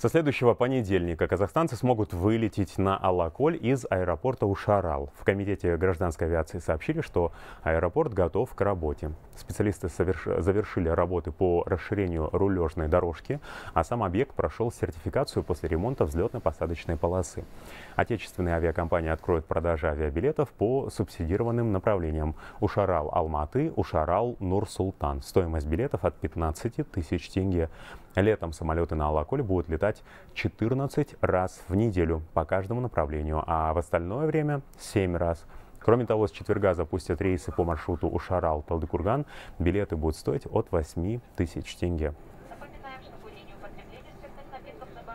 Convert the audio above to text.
Со следующего понедельника казахстанцы смогут вылететь на Алаколь из аэропорта Ушарал. В Комитете гражданской авиации сообщили, что аэропорт готов к работе. Специалисты соверш... завершили работы по расширению рулежной дорожки, а сам объект прошел сертификацию после ремонта взлетно-посадочной полосы. Отечественные авиакомпании откроют продажи авиабилетов по субсидированным направлениям Ушарал Алматы, Ушарал Нур-Султан. Стоимость билетов от 15 тысяч тенге. Летом самолеты на Алаколь будут летать читать 14 раз в неделю по каждому направлению, а в остальное время 7 раз. Кроме того, с четверга запустят рейсы по маршруту Ушарал-Талдыкурган. Билеты будут стоить от 8 тысяч тенге.